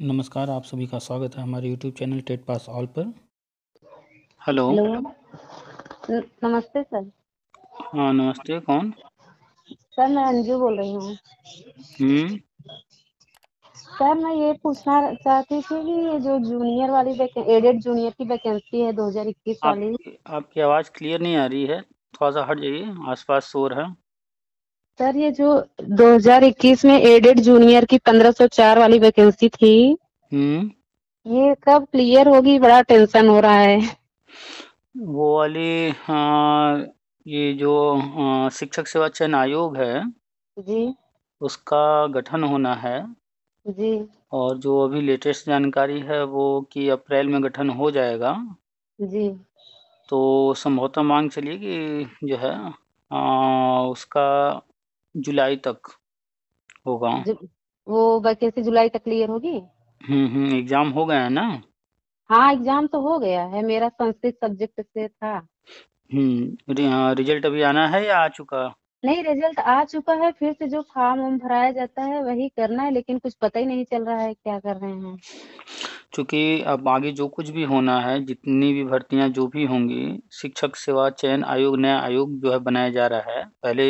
नमस्कार आप सभी का स्वागत है हमारे YouTube channel TET pass all पर हेलो नमस्ते सर हाँ नमस्ते कौन सर मैं अंजू बोल रही हूँ हम्म। सर मैं ये पूछना चाहती थी कि ये जो जूनियर वाली एडेड जूनियर की वैकेंसी है 2021 वाली आप, आपकी आवाज़ क्लियर नहीं आ रही है थोड़ा सा हट जाइए आसपास शोर है सर ये जो 2021 में एडेड जूनियर की 1504 वाली वैकेंसी थी हम्म ये कब क्लियर होगी बड़ा टेंशन हो रहा है वो वाली हाँ, ये जो हाँ, शिक्षक सेवा चयन आयोग है जी उसका गठन होना है जी और जो अभी लेटेस्ट जानकारी है वो कि अप्रैल में गठन हो जाएगा जी तो संभवतः मांग चलिए कि जो है आ, हाँ, उसका जुलाई तक होगा वो वैकेंसी जुलाई तक क्लियर होगी हम्म एग्जाम हम्म, हो गया है ना हाँ एग्जाम तो हो गया है मेरा संस्कृत सब्जेक्ट से था हम्म रिजल्ट हाँ, अभी आना है या आ चुका नहीं रिजल्ट आ चुका है फिर से जो फॉर्म वॉर्म भराया जाता है वही करना है लेकिन कुछ पता ही नहीं चल रहा है क्या कर रहे हैं चूंकि अब आगे जो कुछ भी होना है जितनी भी भर्तियां जो भी होंगी शिक्षक सेवा चयन आयोग नया आयोग जो है बनाया जा रहा है पहले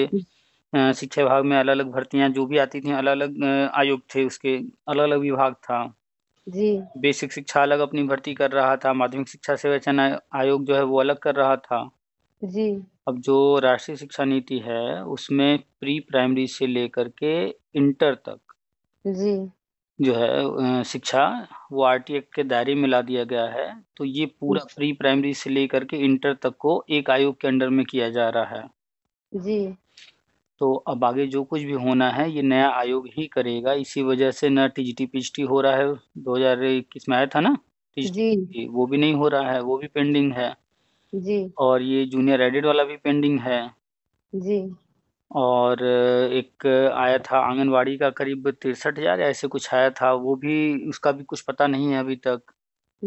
शिक्षा विभाग में अलग अलग भर्तियां जो भी आती थी अलग अलग आयोग थे उसके अलग अलग विभाग था जी बेसिक शिक्षा अलग अपनी भर्ती कर रहा था माध्यमिक शिक्षा सेवाचन आयोग जो है वो अलग कर रहा था जी अब जो राष्ट्रीय शिक्षा नीति है उसमें प्री प्राइमरी से लेकर के इंटर तक जी जो है शिक्षा वो आर टी एक्ट के दायरे में ला दिया गया है तो ये पूरा अच्छा। प्री प्राइमरी से लेकर के इंटर तक को एक आयोग के अंडर में किया जा रहा है जी तो अब आगे जो कुछ भी होना है ये नया आयोग ही करेगा इसी वजह से ना टीजीटी टी हो रहा है दो हजार इक्कीस में आया था ना जी वो भी नहीं हो रहा है वो भी पेंडिंग है जी और ये जूनियर एडिट वाला भी पेंडिंग है जी और एक आया था आंगनवाड़ी का करीब तिरसठ हजार ऐसे कुछ आया था वो भी उसका भी कुछ पता नहीं है अभी तक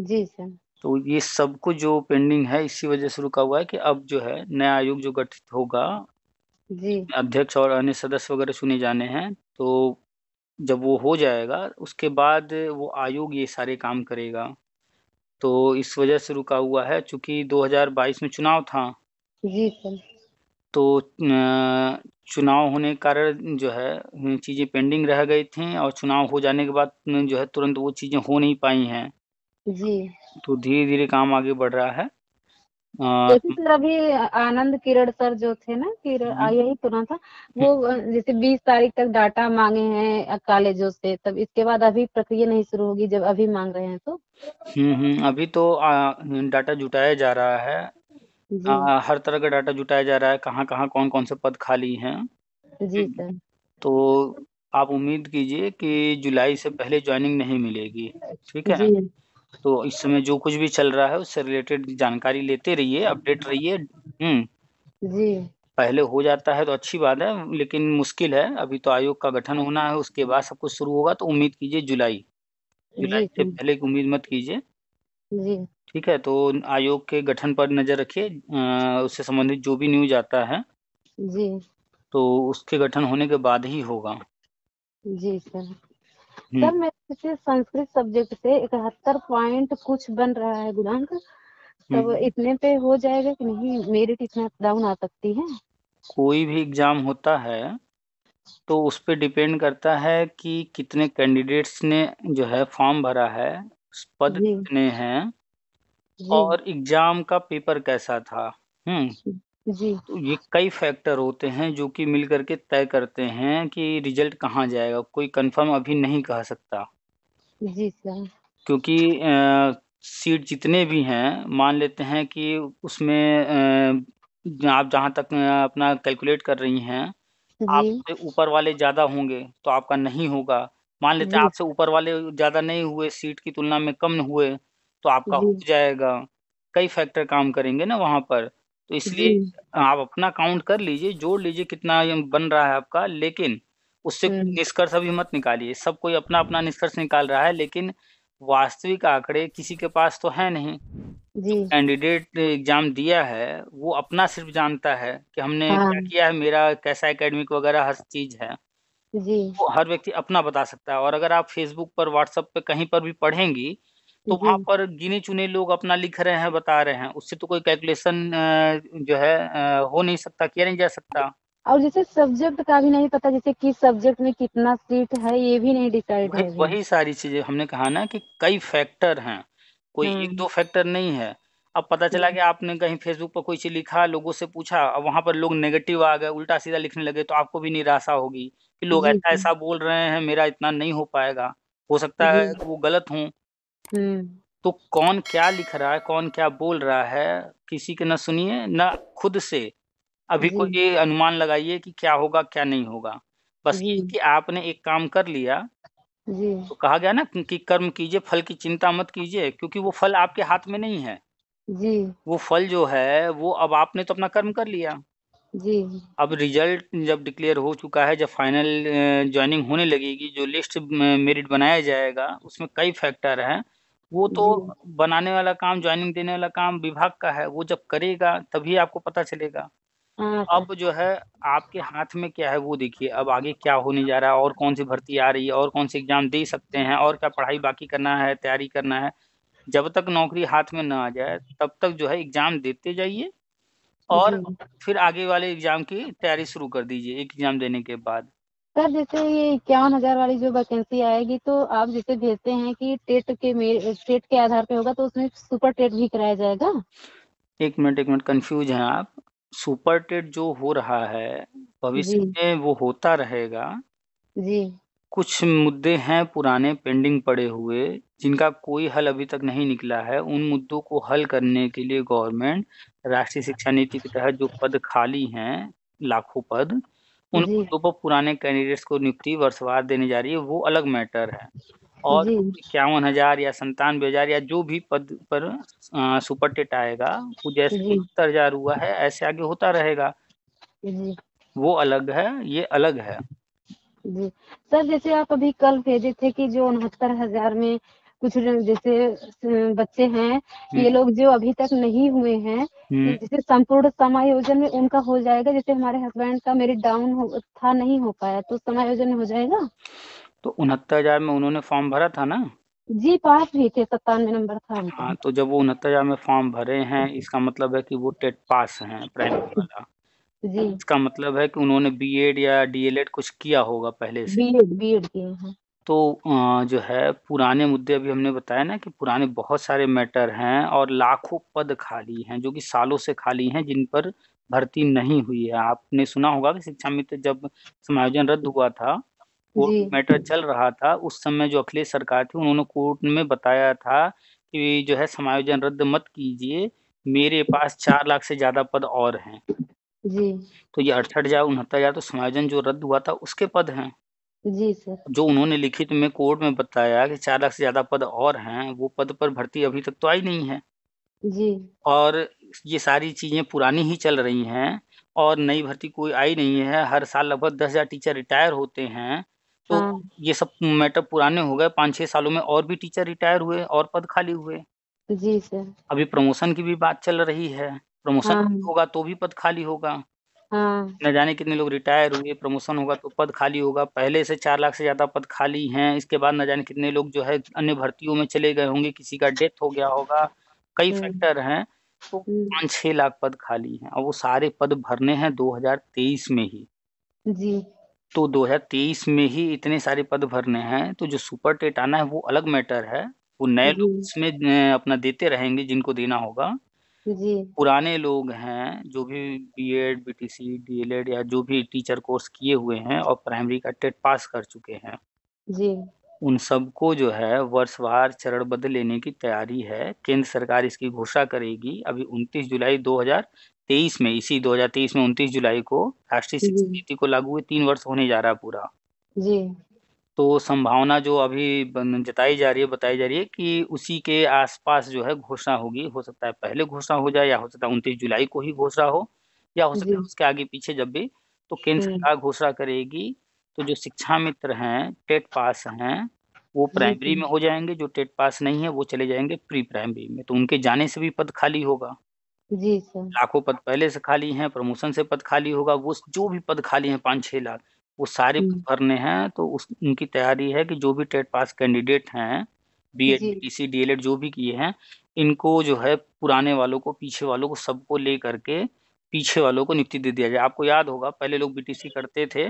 जी सर तो ये सबको जो पेंडिंग है इसी वजह से रुका हुआ है कि अब जो है नया आयोग जो गठित होगा जी। अध्यक्ष और अन्य सदस्य वगैरह चुने जाने हैं, तो जब वो हो जाएगा, उसके बाद वो आयोग ये सारे काम करेगा। तो इस वजह से रुका हुआ है चूंकि 2022 में चुनाव था। जी, सर। तो चुनाव होने के कारण जो है चीज़ें पेंडिंग रह गई थी और चुनाव हो जाने के बाद जो है तुरंत वो चीज़ें हो नहीं पाई हैं। जी। तो धीरे-धीरे काम आगे बढ़ रहा है। इसी सर भी आनंद किरण सर जो थे ना किरण हम्म। यही सुना तो था वो जैसे 20 तारीख तक डाटा मांगे हैं कॉलेजों से तब इसके बाद अभी प्रक्रिया नहीं शुरू होगी जब अभी मांग रहे हैं तो हम्म, हम्म अभी तो डाटा जुटाया जा रहा है आ, हर तरह का डाटा जुटाया जा रहा है कहाँ कहाँ कौन कौन से पद खाली हैं जी सर तो आप उम्मीद कीजिए कि जुलाई से पहले ज्वाइनिंग नहीं मिलेगी ठीक है तो इस समय जो कुछ भी चल रहा है उससे रिलेटेड जानकारी लेते रहिए अपडेट रहिए हम्म जी पहले हो जाता है तो अच्छी बात है लेकिन मुश्किल है अभी तो आयोग का गठन होना है उसके बाद सब कुछ शुरू होगा तो उम्मीद कीजिए जुलाई जुलाई से पहले की उम्मीद मत कीजिए जी ठीक है तो आयोग के गठन पर नजर रखिए उससे संबंधित जो भी न्यूज आता है जी तो उसके गठन होने के बाद ही होगा जी सर सर मेरे से संस्कृत सब्जेक्ट से इकहत्तर पॉइंट कुछ बन रहा है गुणांक तब हम्म। इतने पे हो जाएगा कि नहीं मेरिट इतना डाउन आ सकती है कोई भी एग्जाम होता है तो उस पर डिपेंड करता है कि कितने कैंडिडेट्स ने जो है फॉर्म भरा है पद कितने हैं और एग्जाम का पेपर कैसा था हम्म जी। तो ये कई फैक्टर होते हैं जो कि मिल करके तय करते हैं कि रिज़ल्ट कहाँ जाएगा, कोई कन्फर्म अभी नहीं कह सकता। जी सर। क्योंकि सीट जितने भी हैं, मान लेते हैं कि उसमें आप जहाँ तक अपना कैलकुलेट कर रही हैं, आपसे ऊपर वाले ज़्यादा होंगे, तो आपका नहीं होगा। मान लेते हैं आपसे ऊपर वाले ज़्यादा नहीं हुए, सीट की तुलना में कम हुए, तो आपका हो जाएगा। कई फैक्टर काम करेंगे ना वहाँ पर। तो इसलिए आप अपना काउंट कर लीजिए जोड़ लीजिए कितना बन रहा है आपका लेकिन उससे हम्म। निष्कर्ष अभी मत निकालिए सब कोई अपना अपना निष्कर्ष निकाल रहा है लेकिन वास्तविक आंकड़े किसी के पास तो है नहीं कैंडिडेट ने एग्जाम दिया है वो अपना सिर्फ जानता है कि हमने हाँ। क्या किया है मेरा कैसा एकेडमिक वगैरह हर चीज है जी। वो हर व्यक्ति अपना बता सकता है और अगर आप फेसबुक पर व्हाट्सएप पे कहीं पर भी पढ़ेंगी तो वहाँ पर गिने-चुने लोग अपना लिख रहे हैं, बता रहे हैं, उससे तो कोई कैलकुलेशन जो है हो नहीं सकता, किया नहीं जा सकता। और जैसे सब्जेक्ट का भी नहीं पता जैसे किस सब्जेक्ट में कितना सीट है ये भी नहीं डिसाइड वही है वही सारी चीज़ें हमने कहा ना कि कई फैक्टर हैं, कोई एक हम्म। दो फैक्टर नहीं है। अब पता चला हम्म। कि आपने कहीं फेसबुक पर कोई चीज़ लिखा, लोगों से पूछा और वहाँ पर लोग नेगेटिव आ गए, उल्टा-सीधा लिखने लगे तो आपको भी निराशा होगी कि लोग ऐसा ऐसा-ऐसा बोल रहे हैं, मेरा इतना नहीं हो पाएगा। हो सकता है वो गलत हूँ हम्म। तो कौन क्या लिख रहा है कौन क्या बोल रहा है किसी के ना सुनिए ना खुद से अभी को ये अनुमान लगाइए कि क्या होगा क्या नहीं होगा बस कि आपने एक काम कर लिया जी तो कहा गया ना कि कि कर्म कीजिए फल की चिंता मत कीजिए क्योंकि वो फल आपके हाथ में नहीं है जी वो फल जो है वो अब आपने तो अपना कर्म कर लिया जी अब रिजल्ट जब डिक्लेयर हो चुका है जब फाइनल ज्वाइनिंग होने लगेगी जो लिस्ट मेरिट बनाया जाएगा उसमें कई फैक्टर हैं वो तो बनाने वाला काम ज्वाइनिंग देने वाला काम विभाग का है वो जब करेगा तभी आपको पता चलेगा हाँ, अब जो है आपके हाथ में क्या है वो देखिए अब आगे क्या होने जा रहा है और कौन सी भर्ती आ रही है और कौन से एग्जाम दे सकते हैं और क्या पढ़ाई बाकी करना है तैयारी करना है जब तक नौकरी हाथ में ना आ जाए तब तक जो है एग्जाम देते जाइए और फिर आगे वाले एग्जाम की तैयारी शुरू कर दीजिए एक एग्जाम देने के बाद सर जैसे ये इक्यावन हजार वाली जो वैकेंसी आएगी तो आप जैसे भेजते हैं कि टेट के मेल टेट के आधार पे होगा तो उसमें सुपर टेट भी कराया जाएगा एक मिनट एक मिनट कंफ्यूज हैं आप सुपर टेट जो हो रहा है भविष्य में वो होता रहेगा जी कुछ मुद्दे हैं पुराने पेंडिंग पड़े हुए जिनका कोई हल अभी तक नहीं निकला है उन मुद्दों को हल करने के लिए गवर्नमेंट राष्ट्रीय शिक्षा नीति के तहत जो पद खाली हैं लाखों पद उन दो पुराने कैंडिडेट्स को नियुक्ति वर्षवार देने जा रही है वो अलग मैटर है और इक्यावन हजार या संतानवे हजार या जो भी पद पर आ, सुपर टेट आएगा वो जैसे सत्तर हजार हुआ है ऐसे आगे होता रहेगा वो अलग है ये अलग है जी सर जैसे आप अभी कल भेजे थे कि जो उनहत्तर हजार में कुछ जैसे अं, बच्चे हैं ये लोग जो अभी तक नहीं हुए हैं जैसे संपूर्ण समायोजन में उनका हो जाएगा जैसे हमारे हस्बैंड का मेरे डाउन था नहीं हो पाया तो समायोजन हो जाएगा तो उनहत्तर हजार में उन्होंने फॉर्म भरा था ना जी पास भी थे सत्तानवे नंबर था हाँ तो जब वो उनहत्तर हजार में फॉर्म भरे हैं इसका मतलब है कि वो टेट पास हैं प्राइमरी वाला जी इसका मतलब है कि उन्होंने बीएड या डीएलएड कुछ किया होगा पहले से बीएड बीएड किया है तो जो है पुराने मुद्दे अभी हमने बताया ना कि पुराने बहुत सारे मैटर हैं और लाखों पद खाली हैं जो कि सालों से खाली हैं जिन पर भर्ती नहीं हुई है आपने सुना होगा कि शिक्षा मित्र जब समायोजन रद्द हुआ था वो मैटर चल रहा था उस समय जो अखिलेश सरकार थी उन्होंने कोर्ट में बताया था कि जो है समायोजन रद्द मत कीजिए मेरे पास चार लाख से ज्यादा पद और हैं जी तो ये अड़सठ हजार उनहत्तर हजार तो समायोजन जो रद्द हुआ था उसके पद हैं जी सर। जो उन्होंने लिखित में कोर्ट में बताया कि चार लाख से ज़्यादा पद और हैं, वो पद पर भर्ती अभी तक तो आई नहीं है। जी। और ये सारी चीज़ें पुरानी ही चल रही हैं और नई भर्ती कोई आई नहीं है। हर साल लगभग दस हजार टीचर रिटायर होते हैं, तो हाँ। ये सब मैटर पुराने हो गए, पाँच छह सालों में और भी टीचर रिटायर हुए और पद खाली हुए। जी सर। अभी प्रमोशन की भी बात चल रही है, प्रमोशन हाँ। होगा तो भी पद खाली होगा। हाँ। न जाने कितने लोग रिटायर हुए प्रमोशन होगा तो पद खाली होगा पहले से चार लाख से ज़्यादा पद खाली हैं इसके बाद न जाने कितने लोग जो है अन्य भर्तियों में चले गए होंगे किसी का डेथ हो गया होगा कई फैक्टर हम्म। हैं तो हम्म। पाँच छह लाख पद खाली हैं और वो सारे पद भरने हैं 2023 में ही जी तो 2023 में ही इतने सारे पद भरने हैं तो जो सुपर टेट आना है वो अलग मैटर है वो नए लोग इसमें अपना देते रहेंगे जिनको देना होगा जी पुराने लोग हैं जो भी B B Ed D L DElEd या जो भी टीचर कोर्स किए हुए हैं और प्राइमरी का टेट पास कर चुके हैं जी उन सबको जो है वर्षवार चरणबद्ध लेने की तैयारी है केंद्र सरकार इसकी घोषणा करेगी अभी 29 जुलाई 2023 में इसी 2023 में 29 जुलाई को राष्ट्रीय शिक्षा नीति को लागू हुए तीन वर्ष होने जा रहा है पूरा जी तो संभावना जो अभी जताई जा रही है बताई जा रही है कि उसी के आसपास जो है घोषणा होगी हो सकता है पहले घोषणा हो जाए या हो सकता है उनतीस जुलाई को ही घोषणा हो या हो सकता है उसके आगे पीछे जब भी तो केंद्र हम्म। सरकार घोषणा करेगी तो जो शिक्षा मित्र हैं टेट पास हैं वो प्राइमरी में हो जाएंगे जो टेट पास नहीं है वो चले जाएंगे प्री प्राइमरी में तो उनके जाने से भी पद खाली होगा जी सर लाखों पद पहले से खाली हैं प्रमोशन से पद खाली होगा वो जो भी पद खाली हैं पाँच छह लाख वो सारे हम्म। भरने हैं तो उस उनकी तैयारी है कि जो भी टेट पास कैंडिडेट हैं B Ed P C D L Ed जो भी किए हैं इनको जो है पुराने वालों को पीछे वालों को सबको ले करके पीछे वालों को नियुक्ति दे दिया जाए आपको याद होगा पहले लोग बीटीसी करते थे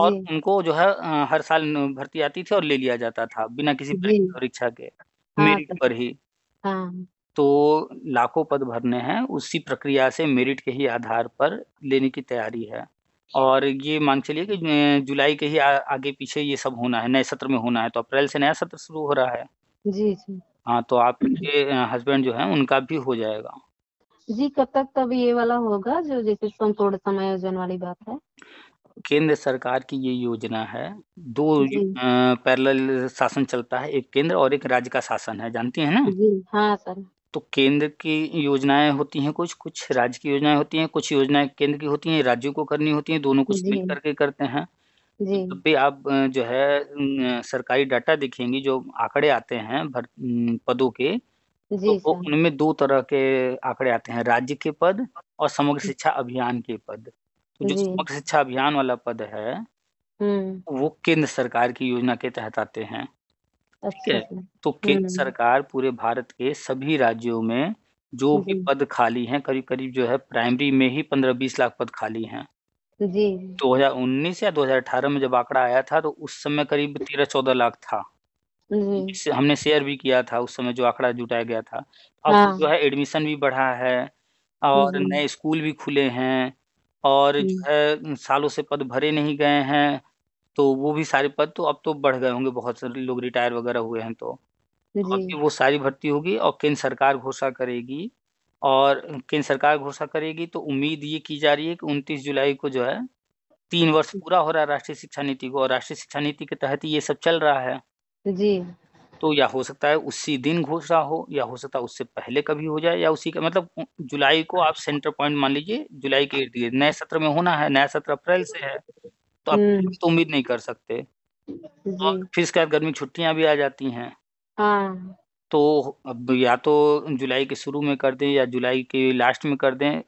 और उनको जो है हर साल भर्ती आती थी और ले लिया जाता था बिना किसी परीक्षा के हाँ, मेरिट तो पर ही हाँ। तो लाखों पद भरने हैं उसी प्रक्रिया से मेरिट के ही आधार पर लेने की तैयारी है और ये मान के चलिए कि जुलाई के ही आ, आगे पीछे ये सब होना है नए सत्र में होना है तो अप्रैल से नया सत्र शुरू हो रहा है जी जी हाँ तो आपके हस्बैंड जो है उनका भी हो जाएगा जी कब तक तब ये वाला होगा जो जैसे संपूर्ण समायोजन वाली बात है केंद्र सरकार की ये योजना है दो पैरेलल शासन चलता है एक केंद्र और एक राज्य का शासन है जानती है ना जी हाँ सर तो केंद्र की योजनाएं होती हैं कुछ, कुछ राज्य की योजनाएं होती हैं, कुछ योजनाएं केंद्र की होती हैं, राज्यों को करनी होती हैं, दोनों कुछ मिल करके करते हैं। जी। तो भी आप जो है सरकारी डाटा देखेंगी जो आंकड़े आते हैं भर पदों के, तो जी वो उनमें दो तरह के आंकड़े आते हैं, राज्य के पद और समग्र शिक्षा अभियान के पद। तो जो समग्र शिक्षा अभियान वाला पद है हम्म। वो केंद्र सरकार की योजना के तहत आते हैं। ठीक है अच्छा तो, तो हम्म, केंद्र हम्म। सरकार पूरे भारत के सभी राज्यों में जो भी पद खाली हैं करीब करीब जो है प्राइमरी में ही पंद्रह बीस लाख पद खाली हैं। हजार उन्नीस या दो हजार अठारह में जब आंकड़ा आया था तो उस समय करीब तेरह चौदह लाख था। हमने शेयर भी किया था उस समय जो आंकड़ा जुटाया गया था। अब हाँ। जो है एडमिशन भी बढ़ा है और नए स्कूल भी खुले हैं और जो है सालों से पद भरे नहीं गए हैं तो वो भी सारे पद तो अब तो बढ़ गए होंगे बहुत सारे लोग रिटायर वगैरह हुए हैं तो जी वो सारी भर्ती होगी और केंद्र सरकार घोषणा करेगी और केंद्र सरकार घोषणा करेगी तो उम्मीद ये की जा रही है कि उनतीस जुलाई को जो है तीन वर्ष पूरा हो रहा है राष्ट्रीय शिक्षा नीति को और राष्ट्रीय शिक्षा नीति के तहत ये सब चल रहा है जी तो या हो सकता है उसी दिन घोषणा हो या हो सकता है उससे पहले कभी हो जाए या उसी का मतलब जुलाई को आप सेंटर पॉइंट मान लीजिए जुलाई के हाँ। इर्द गिर्द नए सत्र में होना है नया सत्र अप्रैल से है तो आप हम्म। तो उम्मीद नहीं कर सकते और फिर इसके बाद गर्मी छुट्टियां भी आ जाती हैं हाँ। तो अब या तो जुलाई के शुरू में कर दें या जुलाई के लास्ट में कर दें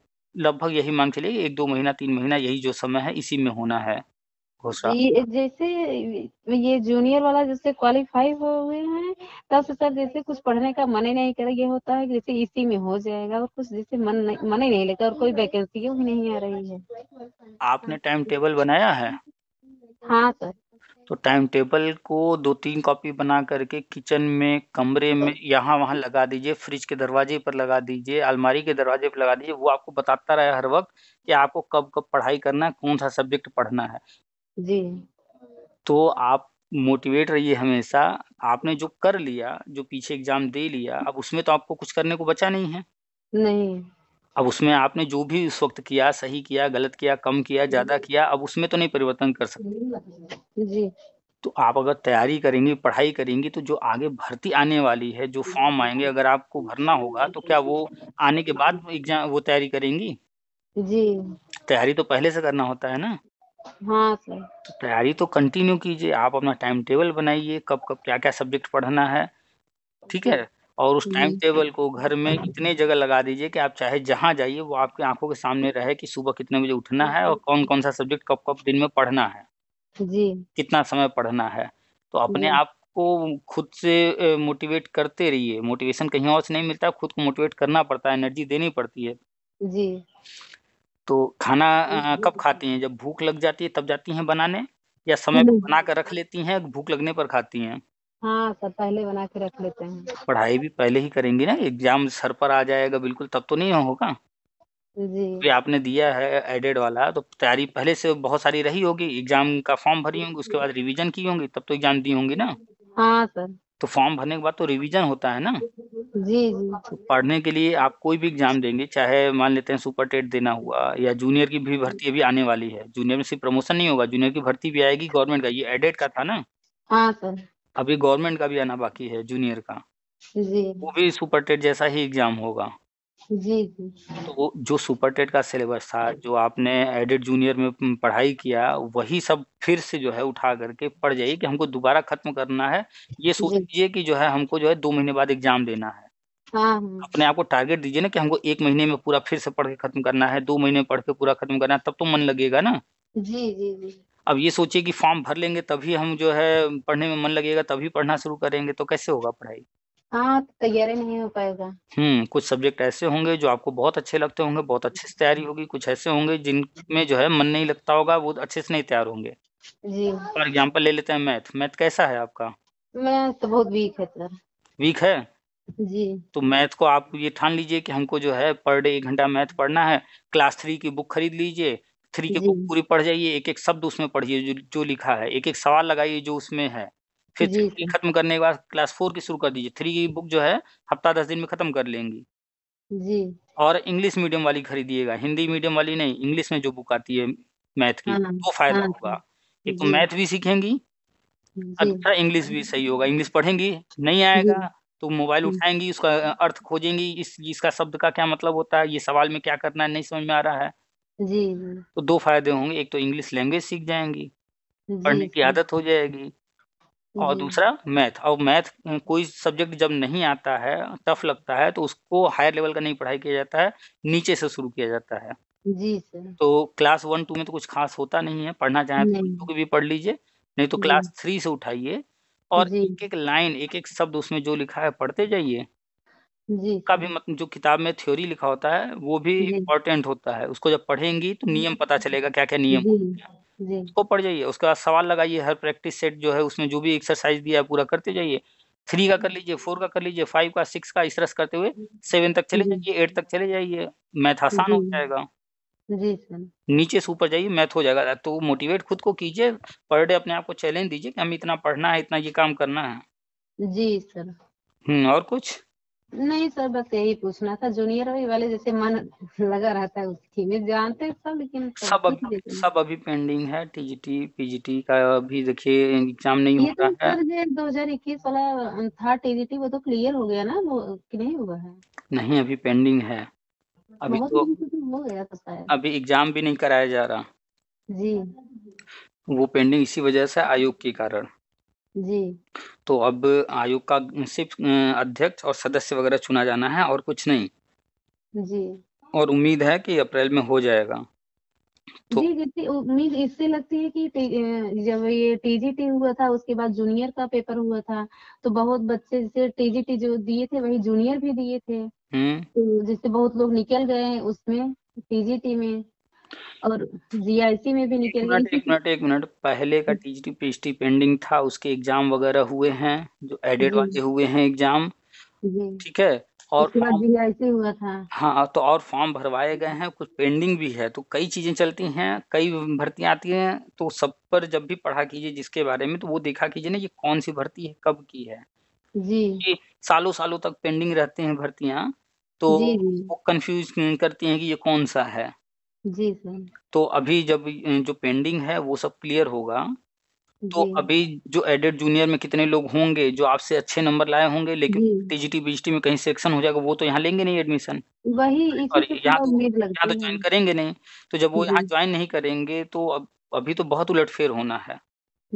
लगभग यही मान के चलिए एक दो महीना तीन महीना यही जो समय है इसी में होना है। जैसे ये जूनियर वाला जैसे क्वालिफाई हुए हैं तब से सर जैसे कुछ पढ़ने का मन ही नहीं करे ये होता है जैसे इसी में हो जाएगा और कुछ जैसे मन मन ही नहीं लेता और कोई वैकेंसी भी नहीं आ रही है आपने टाइम टेबल बनाया है हाँ सर तो टाइम टेबल को दो तीन कॉपी बना करके किचन में कमरे में यहाँ वहाँ लगा दीजिए फ्रिज के दरवाजे पर लगा दीजिए अलमारी के दरवाजे पर लगा दीजिए वो आपको बताता रहे हर वक्त कि आपको कब कब पढ़ाई करना है कौन सा सब्जेक्ट पढ़ना है जी तो आप मोटिवेट रहिए हमेशा आपने जो कर लिया जो पीछे एग्जाम दे लिया अब उसमें तो आपको कुछ करने को बचा नहीं है नहीं अब उसमें आपने जो भी उस वक्त किया सही किया गलत किया कम किया ज्यादा किया अब उसमें तो नहीं परिवर्तन कर सकते जी तो आप अगर तैयारी करेंगे पढ़ाई करेंगे तो जो आगे भर्ती आने वाली है जो फॉर्म आएंगे अगर आपको भरना होगा तो क्या वो आने के बाद एग्जाम वो तैयारी करेंगी जी तैयारी तो पहले से करना होता है ना हाँ सर तो तैयारी तो कंटिन्यू कीजिए आप अपना टाइम टेबल बनाइए कब कब क्या क्या सब्जेक्ट पढ़ना है ठीक है और उस टाइम हम्म, टेबल को घर में इतने जगह लगा दीजिए कि आप चाहे जहाँ जाइए वो आपकी आंखों के सामने रहे कि सुबह कितने बजे उठना है और कौन कौन सा सब्जेक्ट कब कब दिन में पढ़ना है जी कितना समय पढ़ना है तो अपने आप को खुद से मोटिवेट करते रहिए मोटिवेशन कहीं और से नहीं मिलता खुद को मोटिवेट करना पड़ता है एनर्जी देनी पड़ती है जी तो खाना तो कब खाती हैं? जब भूख लग जाती है तब जाती हैं बनाने या समय पर बना कर रख लेती हैं, भूख लगने पर खाती हैं? हाँ, सर पहले बना के रख लेते हैं। पढ़ाई भी पहले ही करेंगी ना, एग्ज़ाम सर पर आ जाएगा बिल्कुल तब तो नहीं होगा। जी। तो आपने दिया है एडेड वाला तो तैयारी पहले से बहुत सारी रही होगी, एग्ज़ाम का फॉर्म भरी होंगी, उसके बाद रिवीज़न की होंगी तब तो एग्ज़ाम दी होंगी ना? हाँ, सर। तो फॉर्म भरने के बाद तो रिवीज़न होता है ना? जी जी तो पढ़ने के लिए आप कोई भी एग्जाम देंगे, चाहे मान लेते हैं सुपर टेट देना हुआ या जूनियर की भी भर्ती अभी आने वाली है। जूनियर में सिर्फ प्रमोशन नहीं होगा, जूनियर की भर्ती भी आएगी गवर्नमेंट का, ये एडेड का था ना? हाँ सर। अभी गवर्नमेंट का भी आना बाकी है जूनियर का। जी। वो भी सुपर टेट जैसा ही एग्जाम होगा। जी जी तो जो सुपर टेट का सिलेबस था जो आपने एडिट जूनियर में पढ़ाई किया वही सब फिर से जो है उठा करके पढ़ जाइए कि हमको दोबारा खत्म करना है ये सोच लीजिए कि जो है हमको जो है दो महीने बाद एग्जाम देना है हाँ, हाँ। अपने आप को टारगेट दीजिए ना कि हमको एक महीने में पूरा फिर से पढ़ के खत्म करना है दो महीने में पढ़ के पूरा खत्म करना है तब तो मन लगेगा ना जी जी जी अब ये सोचिए कि फॉर्म भर लेंगे तभी हम जो है पढ़ने में मन लगेगा तभी पढ़ना शुरू करेंगे तो कैसे होगा पढ़ाई हाँ, तो तैयारी नहीं हो पाएगा। हम्म कुछ सब्जेक्ट ऐसे होंगे जो आपको बहुत अच्छे लगते होंगे, बहुत अच्छे से तैयारी होगी, कुछ ऐसे होंगे जिनमें जो है मन नहीं लगता होगा, वो अच्छे से नहीं तैयार होंगे। जी। फॉर एग्जाम्पल ले लेते हैं मैथ, मैथ कैसा है आपका? मैथ तो बहुत वीक है सर। वीक है? जी। तो मैथ को आप ये ठान लीजिए कि हमको जो है पर डे एक घंटा मैथ पढ़ना है, क्लास थ्री की बुक खरीद लीजिए, थ्री की बुक पूरी पढ़ जाइए, एक-एक शब्द उसमें पढ़िए जो जो लिखा है, एक-एक सवाल लगाइए जो उसमें है। फिर थ्री खत्म करने के बाद क्लास फोर की शुरू कर दीजिए थ्री की बुक जो है हफ्ता दस दिन में खत्म कर लेंगी जी और इंग्लिश मीडियम वाली खरीदिएगा हिंदी मीडियम वाली नहीं इंग्लिश में जो बुक आती है मैथ की हाँ, वो तो फायदा हाँ, होगा एक तो मैथ भी सीखेंगी अच्छा इंग्लिश भी सही होगा इंग्लिश पढ़ेंगी नहीं आएगा तो मोबाइल उठाएंगी उसका अर्थ खोजेंगी इस इसका शब्द का क्या मतलब होता है ये सवाल में क्या करना है नहीं समझ में आ रहा है जी तो दो फायदे होंगे एक तो इंग्लिश लैंग्वेज सीख जाएंगी पढ़ने की आदत हो जाएगी और दूसरा मैथ और मैथ कोई सब्जेक्ट जब नहीं आता है टफ लगता है तो उसको हायर लेवल का नहीं पढ़ाई किया जाता है नीचे से शुरू किया जाता है जी सर तो क्लास वन टू में तो कुछ खास होता नहीं है पढ़ना चाहें तो की भी पढ़ लीजिए नहीं तो क्लास थ्री से उठाइए और एक एक लाइन एक एक शब्द उसमें जो लिखा है पढ़ते जाइए जी का भी मतलब जो किताब में थ्योरी लिखा होता है वो भी इम्पोर्टेंट होता है उसको जब पढ़ेंगी तो नियम पता चलेगा क्या क्या नियम होते हैं उसको पढ़ जाइए उसका सवाल लगाइए हर प्रैक्टिस सेट जो है उसमें जो भी एक्सरसाइज दिया है पूरा करते जाइए थ्री का कर लीजिए फोर का कर लीजिए फाइव का सिक्स का इस तरह करते हुए सेवन तक चले जाइए एट तक चले जाइए मैथ आसान हो जाएगा जी सर नीचे से ऊपर जाइए मैथ हो जाएगा तो मोटिवेट खुद को कीजिए पर डे अपने आप को चैलेंज दीजिए कि हमें इतना पढ़ना है इतना ये काम करना है जी सर हम्म और कुछ नहीं सर बस यही पूछना था जूनियर वाली वाले जैसे मन लगा रहता है उसकी में जानते हैं सब लेकिन सब अभी सब अभी पेंडिंग है टीजीटी पीजीटी का अभी देखिए एग्जाम नहीं होता तो है दो हजार इक्कीस वाला अं, था टीजीटी वो तो क्लियर हो गया ना वो कि नहीं हुआ है नहीं अभी पेंडिंग है अभी तो, तो हो गया अभी एग्जाम भी नहीं कराया जा रहा जी वो पेंडिंग इसी वजह से आयोग के कारण जी। तो अब आयोग का सिर्फ अध्यक्ष और सदस्य वगैरह चुना जाना है और कुछ नहीं। जी। और उम्मीद है कि अप्रैल में हो जाएगा। तो जी, जितनी उम्मीद इससे लगती है कि जब ये टीजीटी हुआ था उसके बाद जूनियर का पेपर हुआ था, तो बहुत बच्चे जैसे टीजीटी जो दिए थे वही जूनियर भी दिए थे। हुँ। हम्म। तो जिससे बहुत लोग निकल गए उसमें टीजीटी में। और जीआईसी में भी निकल गई एक मिनट एक मिनट पहले का टीजीटी पीएचटी पेंडिंग था उसके एग्जाम वगैरह हुए हैं जो एडेड वाले हुए हैं एग्जाम ठीक है और जीआईसी हुआ था हाँ तो और फॉर्म भरवाए गए हैं कुछ पेंडिंग भी है तो कई चीजें चलती हैं कई भर्तियां आती हैं तो सब पर जब भी पढ़ा कीजिए जिसके बारे में तो वो देखा कीजिए ना ये कौन सी भर्ती है कब की है जी सालों सालों तक पेंडिंग रहते हैं भर्तियां तो वो कंफ्यूज करती हैं कि ये कौन सा है जी सर तो अभी जब जो पेंडिंग है वो सब क्लियर होगा तो अभी जो एडेड जूनियर में कितने लोग होंगे जो आपसे अच्छे नंबर लाए होंगे लेकिन टीजीटी बीजीटी में कहीं सेक्शन हो जाएगा वो तो यहाँ लेंगे नहीं एडमिशन वही और तो तो यहाँ तो ज्वाइन करेंगे नहीं तो जब वो यहाँ ज्वाइन नहीं करेंगे तो अब अभी तो बहुत उलटफेर होना है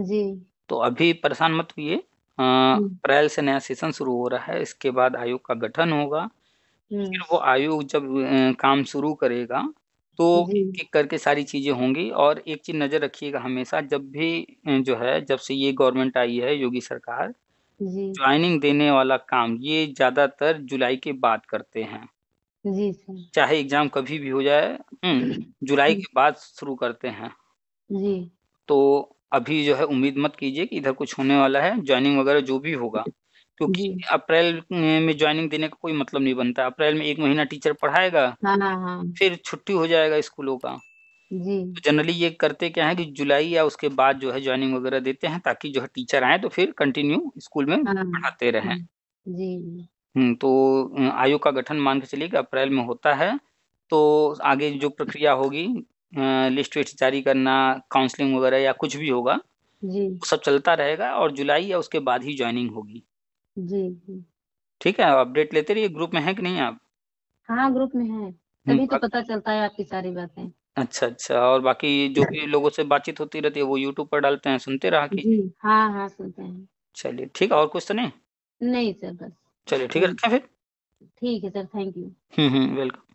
जी तो अभी परेशान मत हुई हम्म। अप्रैल से नया सेशन शुरू हो रहा है इसके बाद आयोग का गठन होगा हम्म। फिर वो आयोग जब काम शुरू करेगा तो एक करके सारी चीज़ें होंगी और एक चीज़ नज़र रखिएगा हमेशा जब भी जो है जब से ये गवर्नमेंट आई है योगी सरकार, ज्वाइनिंग देने वाला काम ये ज़्यादातर जुलाई के बाद करते हैं। जी, चाहे एग्ज़ाम कभी भी हो जाए हम्म, जुलाई के बाद शुरू करते हैं। जी। तो अभी जो है उम्मीद मत कीजिए कि इधर कुछ होने वाला है, ज्वाइनिंग वगैरह जो भी होगा। क्योंकि अप्रैल में ज्वाइनिंग देने का कोई मतलब नहीं बनता अप्रैल में एक महीना टीचर पढ़ाएगा हाँ, हाँ, हाँ. फिर छुट्टी हो जाएगा स्कूलों का जी तो जनरली ये करते क्या है कि जुलाई या उसके बाद जो है ज्वाइनिंग वगैरह देते हैं ताकि जो है टीचर आए तो फिर कंटिन्यू स्कूल में हाँ। पढ़ाते रहे हम्म, तो आयोग का गठन मान के चलिए कि अप्रैल में होता है तो आगे जो प्रक्रिया होगी लिस्ट विस्ट जारी करना काउंसलिंग वगैरह या कुछ भी होगा जी सब चलता रहेगा और जुलाई या उसके बाद ही ज्वाइनिंग होगी जी, जी। ठीक है, अपडेट लेते रहिए ग्रुप में है कि नहीं आप? हाँ, ग्रुप में है हम्म, तभी तो पता चलता है आपकी सारी बातें। अच्छा, अच्छा और बाकी जो भी लोगों से बातचीत होती रहती है वो यूट्यूब पर डालते हैं, सुनते रहा कि जी, हाँ, हाँ, सुनते हैं। चलिए ठीक है और कुछ तो नहीं? नहीं सर बस, चलिए ठीक है, रखें फिर? ठीक है सर, थैंक यू। हम्म हम्म वेलकम।